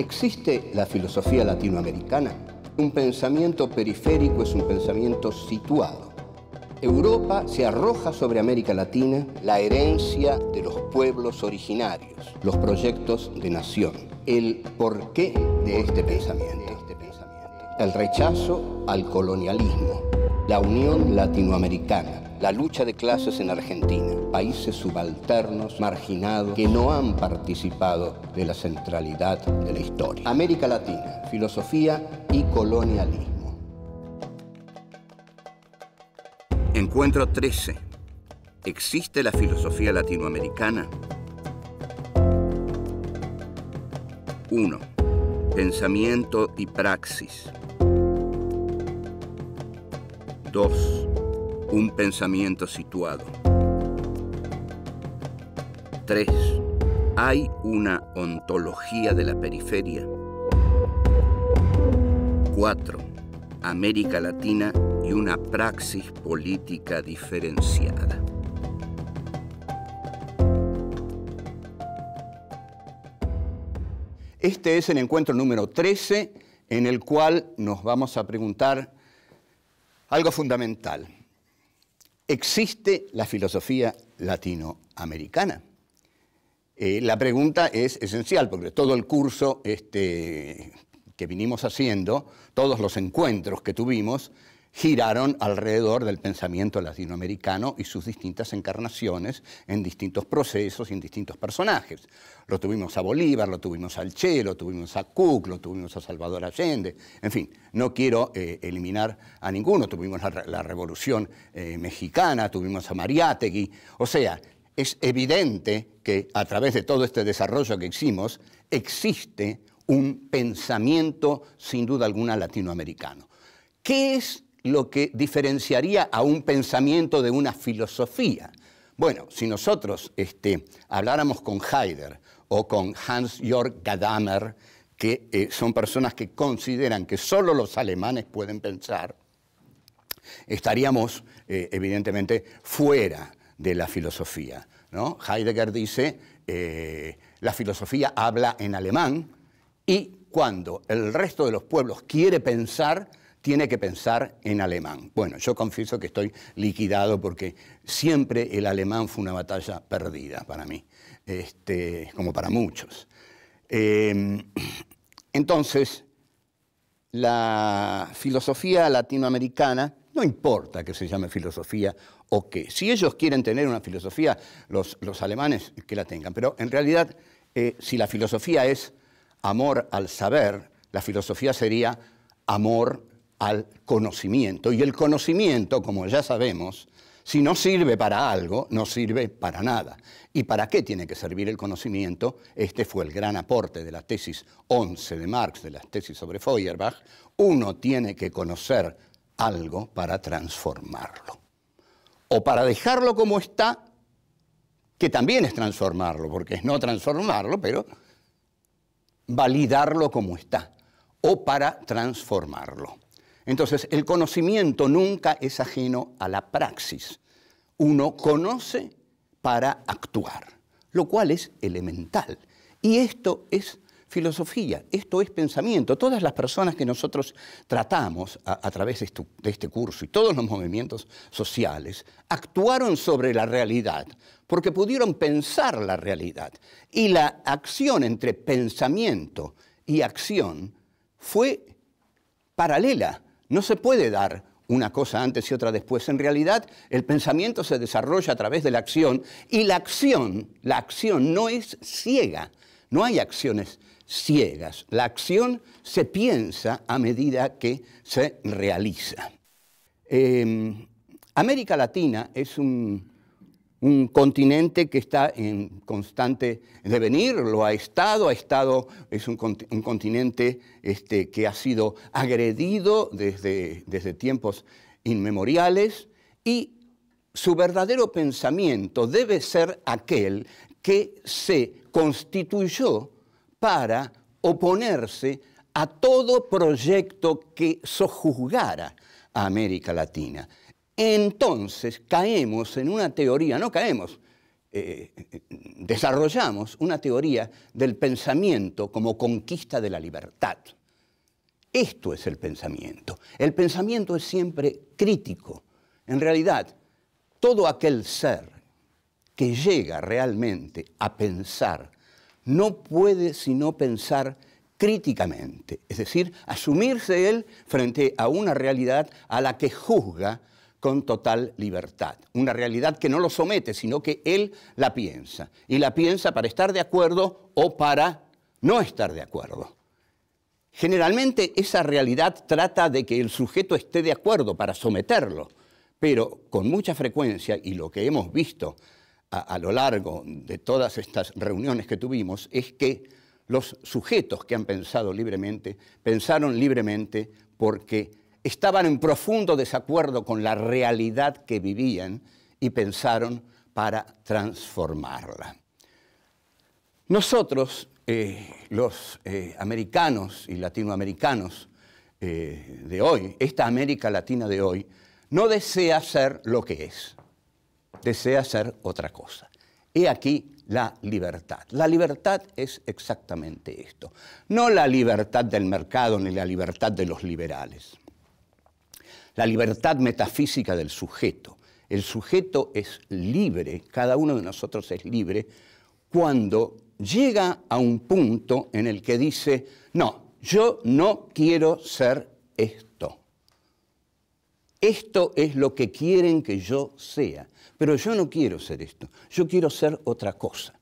¿Existe la filosofía latinoamericana? Un pensamiento periférico es un pensamiento situado. Europa se arroja sobre América Latina la herencia de los pueblos originarios, los proyectos de nación, el porqué de este pensamiento, el rechazo al colonialismo, la unión latinoamericana, la lucha de clases en Argentina, países subalternos, marginados, que no han participado de la centralidad de la historia. América Latina, filosofía y colonialismo. Encuentro 13. ¿Existe la filosofía latinoamericana? 1. Pensamiento y praxis. 2. Un pensamiento situado. 3. Hay una ontología de la periferia. 4. América Latina y una praxis política diferenciada. Este es el encuentro número 13 en el cual nos vamos a preguntar algo fundamental existe la filosofía latinoamericana. Eh, la pregunta es esencial, porque todo el curso este, que vinimos haciendo, todos los encuentros que tuvimos, giraron alrededor del pensamiento latinoamericano y sus distintas encarnaciones en distintos procesos y en distintos personajes. Lo tuvimos a Bolívar, lo tuvimos al Che, lo tuvimos a Cook, lo tuvimos a Salvador Allende, en fin, no quiero eh, eliminar a ninguno, tuvimos la, Revolución eh, Mexicana, tuvimos a Mariátegui, o sea, es evidente que a través de todo este desarrollo que hicimos existe un pensamiento sin duda alguna latinoamericano. ¿Qué es lo que diferenciaría a un pensamiento de una filosofía. Bueno, si nosotros este, habláramos con Heidegger o con Hans-Jörg Gadamer, que eh, son personas que consideran que solo los alemanes pueden pensar, estaríamos eh, evidentemente fuera de la filosofía. Heidegger dice, eh, la filosofía habla en alemán y cuando el resto de los pueblos quiere pensar, tiene que pensar en alemán. Bueno, yo confieso que estoy liquidado porque siempre el alemán fue una batalla perdida para mí, este, como para muchos. Em, entonces, la filosofía latinoamericana, no importa que se llame filosofía o qué, si ellos quieren tener una filosofía, los, alemanes que la tengan, pero en realidad, eh, si la filosofía es amor al saber, la filosofía sería amor al conocimiento. Y el conocimiento, como ya sabemos, si no sirve para algo, no sirve para nada. ¿Y para qué tiene que servir el conocimiento? Este fue el gran aporte de la tesis 11 de Marx, de la tesis sobre Feuerbach. Uno tiene que conocer algo para transformarlo. O para dejarlo como está, que también es transformarlo, porque es no transformarlo, pero validarlo como está. O para transformarlo. Entonces, el conocimiento nunca es ajeno a la praxis. Uno conoce para actuar, lo cual es elemental. Y esto es filosofía, esto es pensamiento. Todas las personas que nosotros tratamos a, través de, este curso y todos los movimientos sociales actuaron sobre la realidad, porque pudieron pensar la realidad. Y la acción entre pensamiento y acción fue paralela, no se puede dar una cosa antes y otra después. En realidad, el pensamiento se desarrolla a través de la acción y la acción, la acción no es ciega. No hay acciones ciegas. La acción se piensa a medida que se realiza. Em, América Latina es un un continente que está en constante devenir, lo ha estado, ha estado, es un, continente este, que ha sido agredido desde, desde tiempos inmemoriales y su verdadero pensamiento debe ser aquel que se constituyó para oponerse a todo proyecto que sojuzgara a América Latina entonces caemos en una teoría, no caemos, eh, desarrollamos una teoría del pensamiento como conquista de la libertad. Esto es el pensamiento. El pensamiento es siempre crítico. En realidad, todo aquel ser que llega realmente a pensar no puede sino pensar críticamente, es decir, asumirse él frente a una realidad a la que juzga con total libertad. Una realidad que no lo somete, sino que él la piensa. Y la piensa para estar de acuerdo o para no estar de acuerdo. Generalmente esa realidad trata de que el sujeto esté de acuerdo para someterlo, pero con mucha frecuencia, y lo que hemos visto a, lo largo de todas estas reuniones que tuvimos, es que los sujetos que han pensado libremente, pensaron libremente porque estaban en profundo desacuerdo con la realidad que vivían y pensaron para transformarla. Nosotros, eh, los eh, americanos y latinoamericanos eh, de hoy, esta América Latina de hoy, no desea ser lo que es, desea ser otra cosa. He aquí la libertad. La libertad es exactamente esto. No la libertad del mercado ni la libertad de los liberales la libertad metafísica del sujeto. El sujeto es libre, cada uno de nosotros es libre, cuando llega a un punto en el que dice, no, yo no quiero ser esto. Esto es lo que quieren que yo sea, pero yo no quiero ser esto, yo quiero ser otra cosa.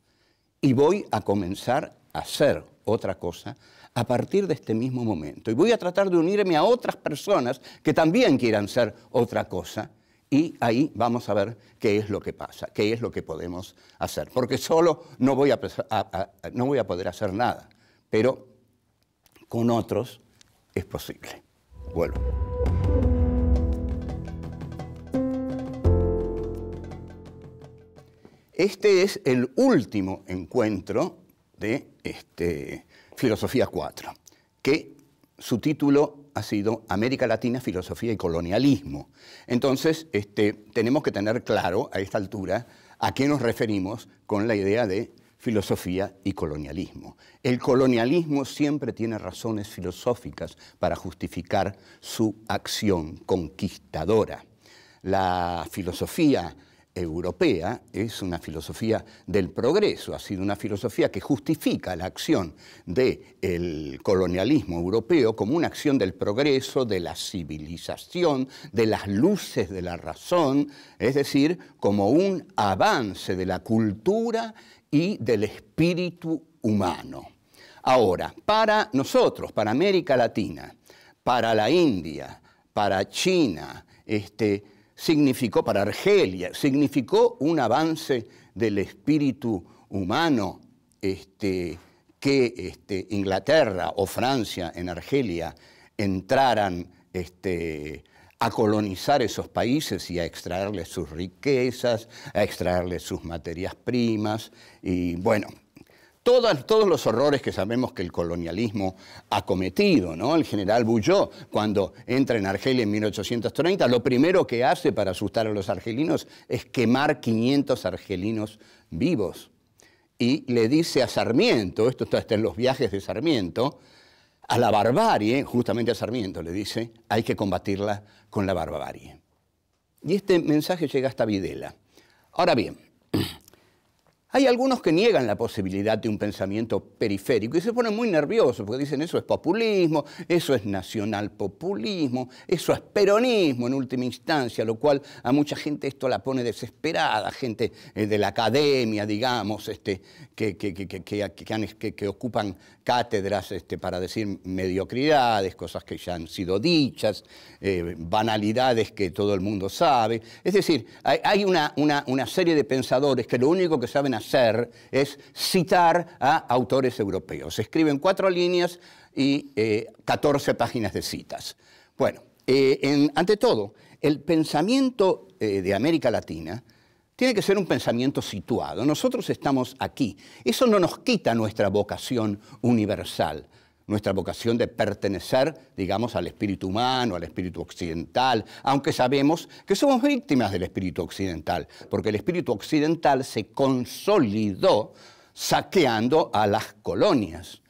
Y voy a comenzar a ser otra cosa a partir de este mismo momento. Y voy a tratar de unirme a otras personas que también quieran ser otra cosa. Y ahí vamos a ver qué es lo que pasa, qué es lo que podemos hacer. Porque solo no voy a, no voy a poder hacer nada, pero con otros es posible. Vuelvo. Este es el último encuentro de este, Filosofía 4, que su título ha sido América Latina, Filosofía y Colonialismo. Entonces, este, tenemos que tener claro a esta altura a qué nos referimos con la idea de filosofía y colonialismo. El colonialismo siempre tiene razones filosóficas para justificar su acción conquistadora. La filosofía europea es una filosofía del progreso, ha sido una filosofía que justifica la acción del colonialismo europeo como una acción del progreso, de la civilización, de las luces de la razón, es decir, como un avance de la cultura y del espíritu humano. Ahora, para nosotros, para América Latina, para la India, para China, este, significó para Argelia, significó un avance del espíritu humano este, que este, Inglaterra o Francia en Argelia entraran este, a colonizar esos países y a extraerles sus riquezas, a extraerles sus materias primas. Y bueno, todos los horrores que sabemos que el colonialismo ha cometido. ¿no? El general Bulló, cuando entra en Argelia en 1830, lo primero que hace para asustar a los argelinos es quemar 500 argelinos vivos. Y le dice a Sarmiento, esto está en los viajes de Sarmiento, a la barbarie, justamente a Sarmiento le dice, hay que combatirla con la barbarie. Y este mensaje llega hasta Videla. Ahora bien, Hay algunos que niegan la posibilidad de un pensamiento periférico y se ponen muy nerviosos porque dicen eso es populismo, eso es nacionalpopulismo, eso es peronismo en última instancia, lo cual a mucha gente esto la pone desesperada, gente eh, de la academia, digamos, este, que, que, que, que, ocupan cátedras este, para decir mediocridades, cosas que ya han sido dichas, eh, banalidades que todo el mundo sabe. Es decir, hay, una, una serie de pensadores que lo único que saben hacer es citar a autores europeos. Escriben cuatro líneas y 14 eh, páginas de citas. Bueno, eh, ante todo, el pensamiento eh, de América Latina tiene que ser un pensamiento situado. Nosotros estamos aquí. Eso no nos quita nuestra vocación universal nuestra vocación de pertenecer, digamos, al espíritu humano, al espíritu occidental, aunque sabemos que somos víctimas del espíritu occidental, porque el espíritu occidental se consolidó saqueando a las colonias.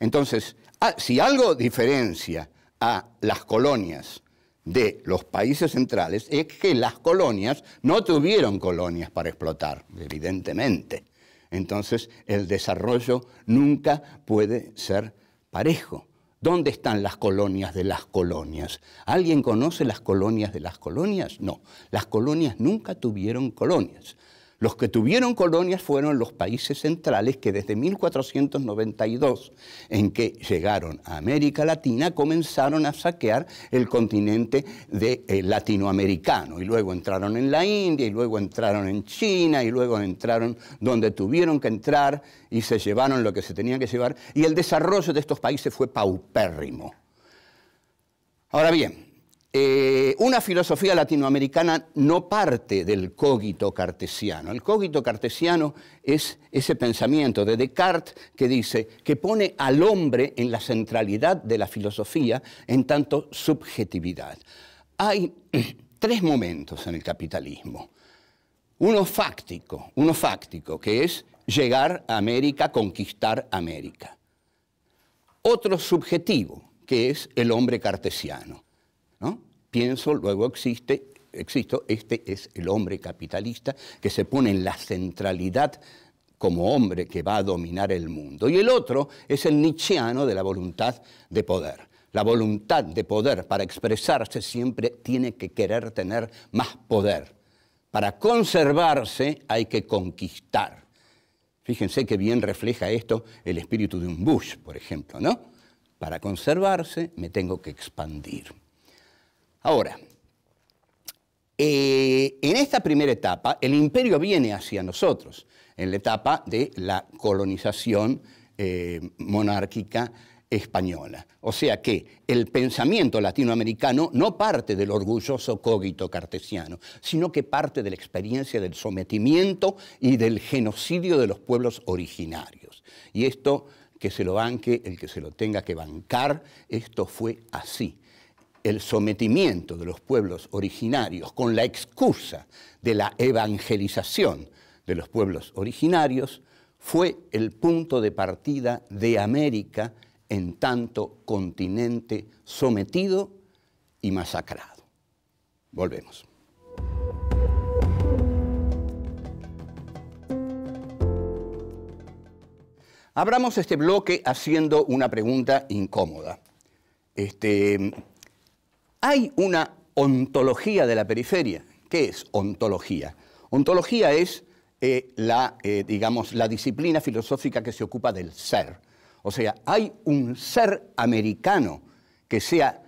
Entonces, ah, si algo diferencia a las colonias de los países centrales es que las colonias no tuvieron colonias para explotar, evidentemente. Entonces, el desarrollo nunca puede ser parejo. ¿Dónde están las colonias de las colonias? ¿Alguien conoce las colonias de las colonias? No, las colonias nunca tuvieron colonias. Los que tuvieron colonias fueron los países centrales que desde 1492, en que llegaron a América Latina, comenzaron a saquear el continente eh, latinoamericano. Y luego entraron en la India, y luego entraron en China, y luego entraron donde tuvieron que entrar y se llevaron lo que se tenían que llevar. Y el desarrollo de estos países fue paupérrimo. Ahora bien, eh, una filosofía latinoamericana no parte del cogito cartesiano. El cogito cartesiano es ese pensamiento de Descartes que dice que pone al hombre en la centralidad de la filosofía en tanto subjetividad. Hay tres momentos en el capitalismo. Uno fáctico, uno fáctico, que es llegar a América, conquistar América. Otro subjetivo, que es el hombre cartesiano Pienso, luego existe, existo, este es el hombre capitalista que se pone en la centralidad como hombre que va a dominar el mundo. Y el otro es el nietzscheano de la voluntad de poder. La voluntad de poder para expresarse siempre tiene que querer tener más poder. Para conservarse hay que conquistar. Fíjense que bien refleja esto el espíritu de un Bush, por ejemplo, Para conservarse me tengo que expandir. Ahora, eh, en esta primera etapa, el imperio viene hacia nosotros, en la etapa de la colonización eh, monárquica española. O sea que el pensamiento latinoamericano no parte del orgulloso cogito cartesiano, sino que parte de la experiencia del sometimiento y del genocidio de los pueblos originarios. Y esto, que se lo banque el que se lo tenga que bancar, esto fue así el sometimiento de los pueblos originarios con la excusa de la evangelización de los pueblos originarios fue el punto de partida de América en tanto continente sometido y masacrado. Volvemos. Abramos este bloque haciendo una pregunta incómoda. Este, hay una ontología de la periferia. ¿Qué es ontología? Ontología es eh, la, eh, digamos, la disciplina filosófica que se ocupa del ser. O sea, hay un ser americano que sea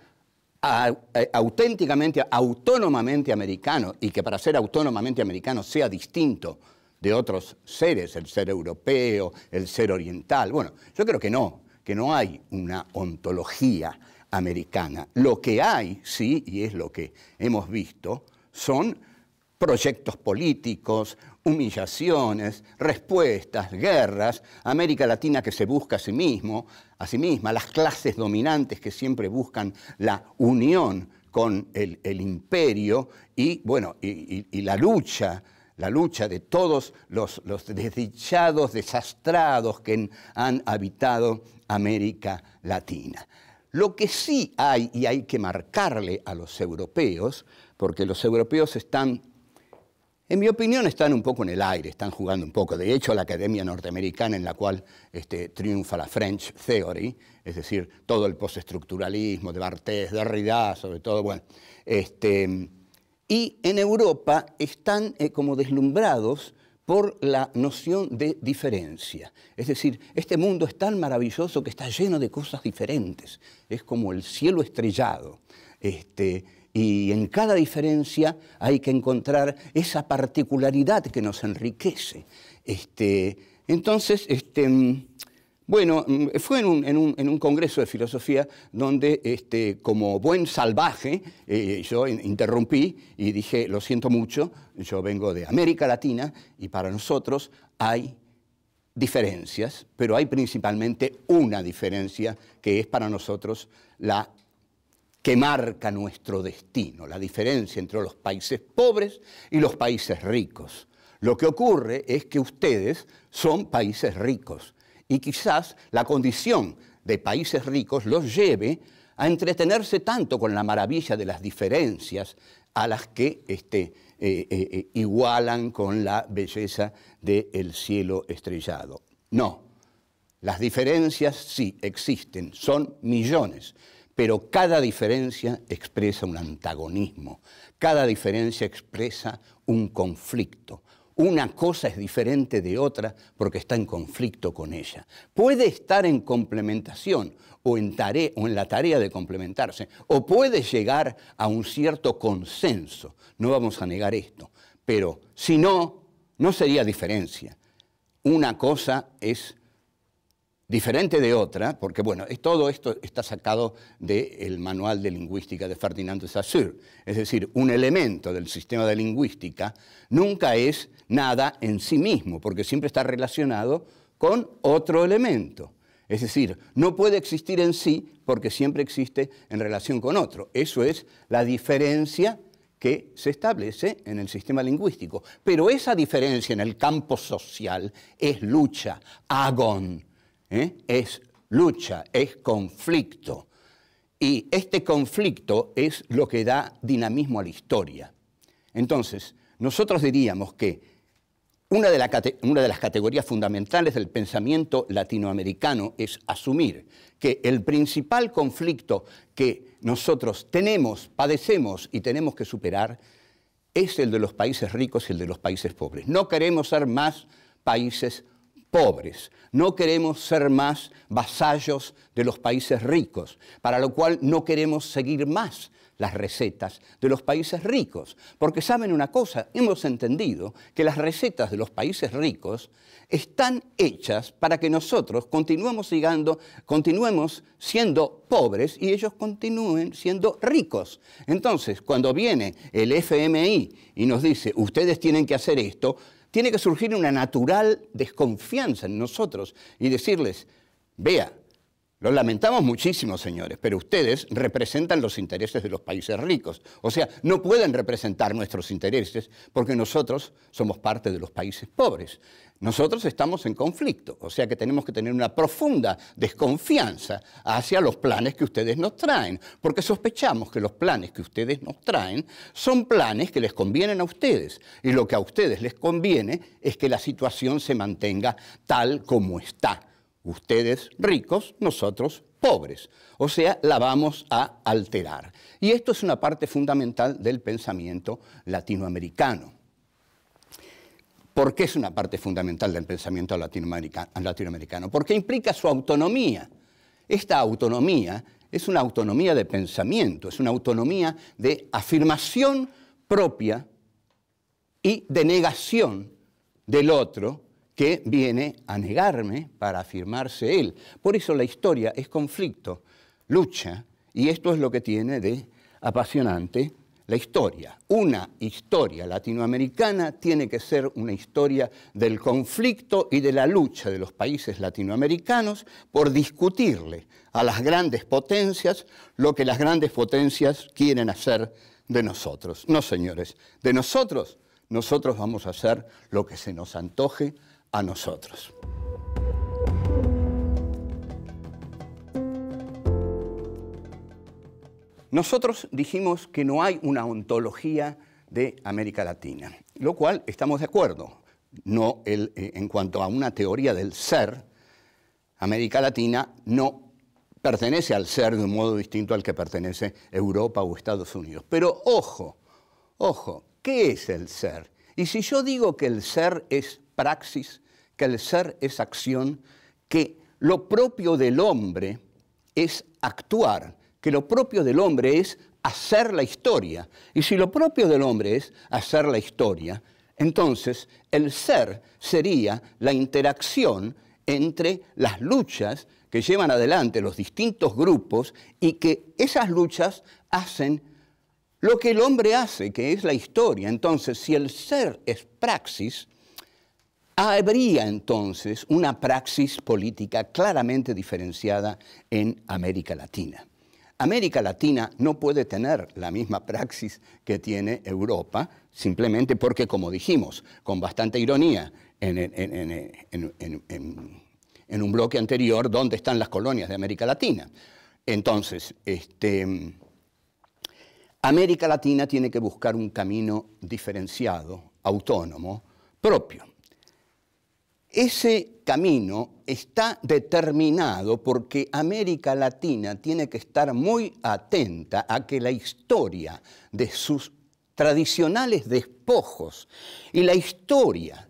eh, auténticamente, autónomamente americano y que para ser autónomamente americano sea distinto de otros seres, el ser europeo, el ser oriental. Bueno, yo creo que no, que no hay una ontología americana. Lo que hay, sí, y es lo que hemos visto, son proyectos políticos, humillaciones, respuestas, guerras, América Latina que se busca a sí mismo, a sí misma, las clases dominantes que siempre buscan la unión con el, imperio y bueno, y, la lucha la lucha de todos los, desdichados, desastrados que han habitado América Latina. Lo que sí hay, y hay que marcarle a los europeos, porque los europeos están, en mi opinión, están un poco en el aire, están jugando un poco. De hecho, la Academia Norteamericana en la cual este, triunfa la French Theory, es decir, todo el postestructuralismo de Barthes, de Derrida, sobre todo, bueno, este, y en Europa están eh, como deslumbrados por la noción de diferencia. Es decir, este mundo es tan maravilloso que está lleno de cosas diferentes. Es como el cielo estrellado. Este, y en cada diferencia hay que encontrar esa particularidad que nos enriquece. Este, entonces, este, mm, bueno, mm, fue en un, congreso de filosofía donde, este, como buen salvaje, eh, yo interrumpí y dije, lo siento mucho, yo vengo de América Latina y para nosotros hay diferencias, pero hay principalmente una diferencia que es para nosotros la que marca nuestro destino, la diferencia entre los países pobres y los países ricos. Lo que ocurre es que ustedes son países ricos y quizás la condición de países ricos los lleve a entretenerse tanto con la maravilla de las diferencias a las que este, eh, eh, eh, igualan con la belleza del cielo estrellado. No, las diferencias sí existen, son millones, pero cada diferencia expresa un antagonismo, cada diferencia expresa un conflicto una cosa es diferente de otra porque está en conflicto con ella. Puede estar en complementación o en, o en la tarea de complementarse, o puede llegar a un cierto consenso, no vamos a negar esto, pero si no, no sería diferencia. Una cosa es diferente de otra, porque bueno, todo esto está sacado del manual de lingüística de Ferdinand de Saussure, es decir, un elemento del sistema de lingüística nunca es nada en sí mismo, porque siempre está relacionado con otro elemento. Es decir, no puede existir en sí porque siempre existe en relación con otro. Eso es la diferencia que se establece en el sistema lingüístico. Pero esa diferencia en el campo social es lucha, agón, ¿eh? es lucha, es conflicto. Y este conflicto es lo que da dinamismo a la historia. Entonces, nosotros diríamos que una de, una de, las categorías fundamentales del pensamiento latinoamericano es asumir que el principal conflicto que nosotros tenemos, padecemos y tenemos que superar es el de los países ricos y el de los países pobres. No queremos ser más países pobres. No queremos ser más vasallos de los países ricos, para lo cual no queremos seguir más las recetas de los países ricos. Porque saben una cosa, hemos entendido que las recetas de los países ricos están hechas para que nosotros continuemos, continuemos siendo pobres y ellos continúen siendo ricos. Entonces, cuando viene el FMI y nos dice, ustedes tienen que hacer esto, tiene que surgir una natural desconfianza en nosotros y decirles, vea, lo lamentamos muchísimo, señores, pero ustedes representan los intereses de los países ricos. O sea, no pueden representar nuestros intereses porque nosotros somos parte de los países pobres. Nosotros estamos en conflicto, o sea que tenemos que tener una profunda desconfianza hacia los planes que ustedes nos traen, porque sospechamos que los planes que ustedes nos traen son planes que les convienen a ustedes, y lo que a ustedes les conviene es que la situación se mantenga tal como está Ustedes ricos, nosotros pobres. O sea, la vamos a alterar. Y esto es una parte fundamental del pensamiento latinoamericano. ¿Por qué es una parte fundamental del pensamiento latinoamericano? Porque implica su autonomía. Esta autonomía es una autonomía de pensamiento, es una autonomía de afirmación propia y de negación del otro que viene a negarme para afirmarse él. Por eso la historia es conflicto, lucha, y esto es lo que tiene de apasionante la historia. Una historia latinoamericana tiene que ser una historia del conflicto y de la lucha de los países latinoamericanos por discutirle a las grandes potencias lo que las grandes potencias quieren hacer de nosotros. No, señores, de nosotros, nosotros vamos a hacer lo que se nos antoje a nosotros. Nosotros dijimos que no hay una ontología de América Latina, lo cual estamos de acuerdo. No eh, en cuanto a una teoría del ser, América Latina no pertenece al ser de un modo distinto al que pertenece Europa o Estados Unidos. Pero ojo, ojo, ¿qué es el ser? Y si yo digo que el ser es praxis, el ser es acción, que lo propio del hombre es actuar, que lo propio del hombre es hacer la historia. Y si lo propio del hombre es hacer la historia, entonces el ser sería la interacción entre las luchas que llevan adelante los distintos grupos y que esas luchas hacen lo que el hombre hace, que es la historia. Entonces, si el ser es praxis, Habría entonces una praxis política claramente diferenciada en América Latina. América Latina no puede tener la misma praxis que tiene Europa, simplemente porque, como dijimos, con bastante ironía, en, un bloque anterior, ¿dónde están las colonias de América Latina? Entonces, este, América Latina tiene que buscar un camino diferenciado, autónomo, propio. Ese camino está determinado porque América Latina tiene que estar muy atenta a que la historia de sus tradicionales despojos y la historia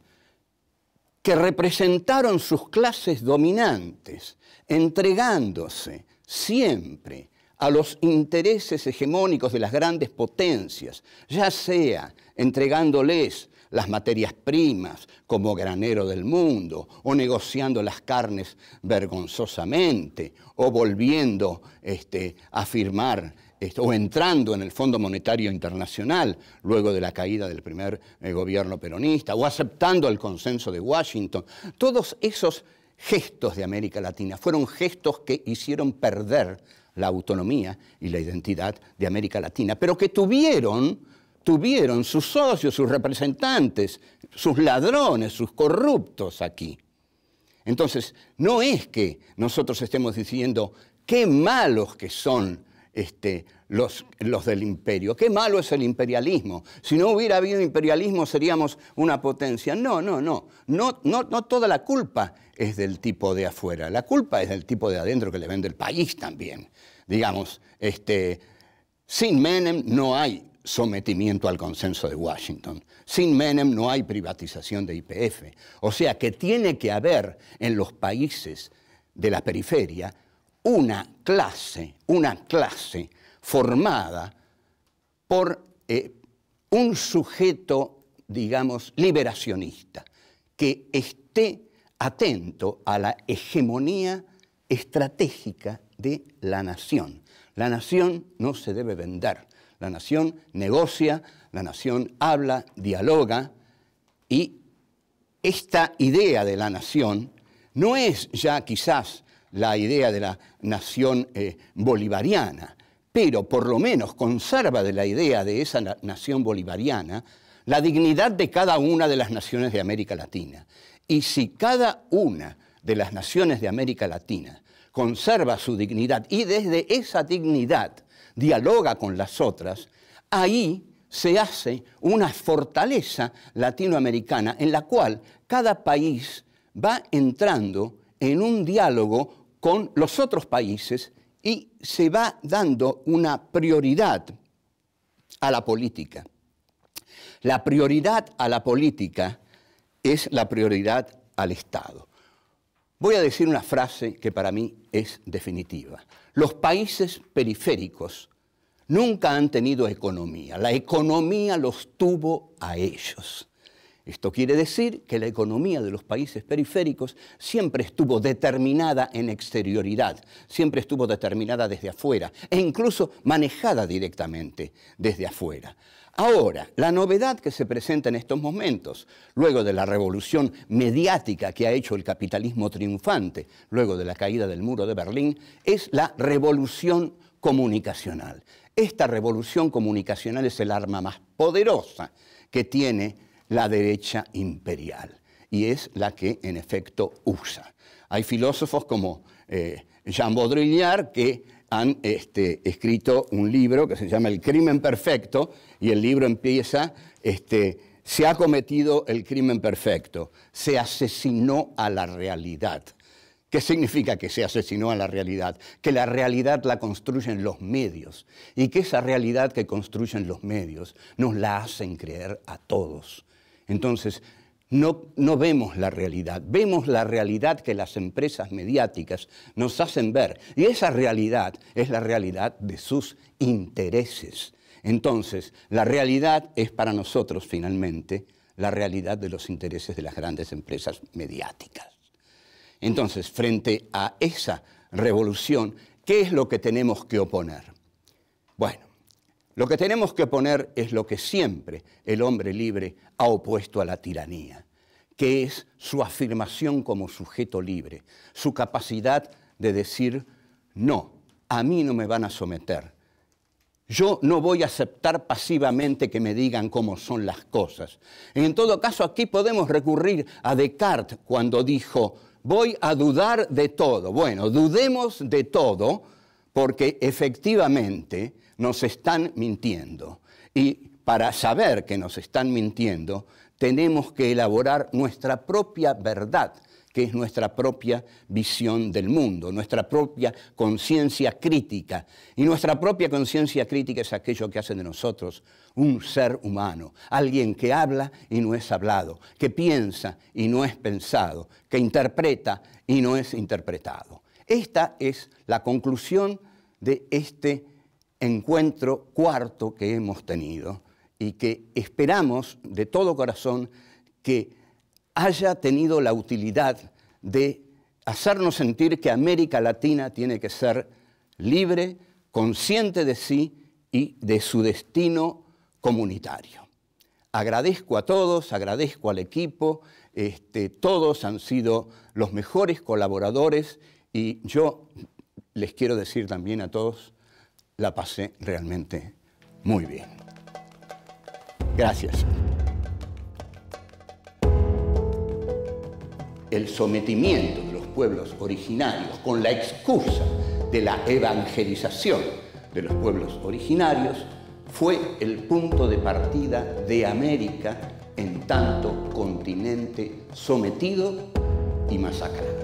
que representaron sus clases dominantes, entregándose siempre a los intereses hegemónicos de las grandes potencias, ya sea entregándoles las materias primas como granero del mundo, o negociando las carnes vergonzosamente, o volviendo este, a firmar este, o entrando en el Fondo Monetario Internacional luego de la caída del primer eh, gobierno peronista, o aceptando el consenso de Washington. Todos esos gestos de América Latina fueron gestos que hicieron perder la autonomía y la identidad de América Latina, pero que tuvieron tuvieron sus socios, sus representantes, sus ladrones, sus corruptos aquí. Entonces, no es que nosotros estemos diciendo qué malos que son este, los, los del imperio, qué malo es el imperialismo. Si no hubiera habido imperialismo seríamos una potencia. No, no, no. No, no, no toda la culpa es del tipo de afuera, la culpa es del tipo de adentro que le vende el país también. Digamos, este, sin Menem no hay sometimiento al consenso de Washington. Sin Menem no hay privatización de IPF. O sea que tiene que haber en los países de la periferia una clase, una clase formada por eh, un sujeto, digamos, liberacionista, que esté atento a la hegemonía estratégica de la nación. La nación no se debe vender, la nación negocia, la nación habla, dialoga y esta idea de la nación no es ya quizás la idea de la nación eh, bolivariana, pero por lo menos conserva de la idea de esa nación bolivariana la dignidad de cada una de las naciones de América Latina. Y si cada una de las naciones de América Latina conserva su dignidad y desde esa dignidad dialoga con las otras, ahí se hace una fortaleza latinoamericana en la cual cada país va entrando en un diálogo con los otros países y se va dando una prioridad a la política. La prioridad a la política es la prioridad al Estado. Voy a decir una frase que para mí es definitiva. Los países periféricos nunca han tenido economía. La economía los tuvo a ellos. Esto quiere decir que la economía de los países periféricos siempre estuvo determinada en exterioridad, siempre estuvo determinada desde afuera e incluso manejada directamente desde afuera. Ahora, la novedad que se presenta en estos momentos, luego de la revolución mediática que ha hecho el capitalismo triunfante, luego de la caída del muro de Berlín, es la revolución comunicacional. Esta revolución comunicacional es el arma más poderosa que tiene la derecha imperial y es la que en efecto usa. Hay filósofos como eh, Jean Baudrillard que han este, escrito un libro que se llama El crimen perfecto y el libro empieza, este, se ha cometido el crimen perfecto, se asesinó a la realidad. ¿Qué significa que se asesinó a la realidad? Que la realidad la construyen los medios y que esa realidad que construyen los medios nos la hacen creer a todos. Entonces, no, vemos la realidad, vemos la realidad que las empresas mediáticas nos hacen ver. Y esa realidad es la realidad de sus intereses. Entonces, la realidad es para nosotros finalmente la realidad de los intereses de las grandes empresas mediáticas. Entonces, frente a esa revolución, ¿qué es lo que tenemos que oponer? Bueno, lo que tenemos que poner es lo que siempre el hombre libre ha opuesto a la tiranía, que es su afirmación como sujeto libre, su capacidad de decir, no, a mí no me van a someter. Yo no voy a aceptar pasivamente que me digan cómo son las cosas. En todo caso, aquí podemos recurrir a Descartes cuando dijo, voy a dudar de todo. Bueno, dudemos de todo porque efectivamente nos están mintiendo. Y para saber que nos están mintiendo, tenemos que elaborar nuestra propia verdad, que es nuestra propia visión del mundo, nuestra propia conciencia crítica. Y nuestra propia conciencia crítica es aquello que hace de nosotros un ser humano, alguien que habla y no es hablado, que piensa y no es pensado, que interpreta y no es interpretado. Esta es la conclusión de este encuentro cuarto que hemos tenido y que esperamos de todo corazón que haya tenido la utilidad de hacernos sentir que América Latina tiene que ser libre, consciente de sí y de su destino comunitario. Agradezco a todos, agradezco al equipo, este, todos han sido los mejores colaboradores y yo les quiero decir también a todos, la pasé realmente muy bien. Gracias. El sometimiento de los pueblos originarios con la excusa de la evangelización de los pueblos originarios fue el punto de partida de América en tanto continente sometido y masacrado.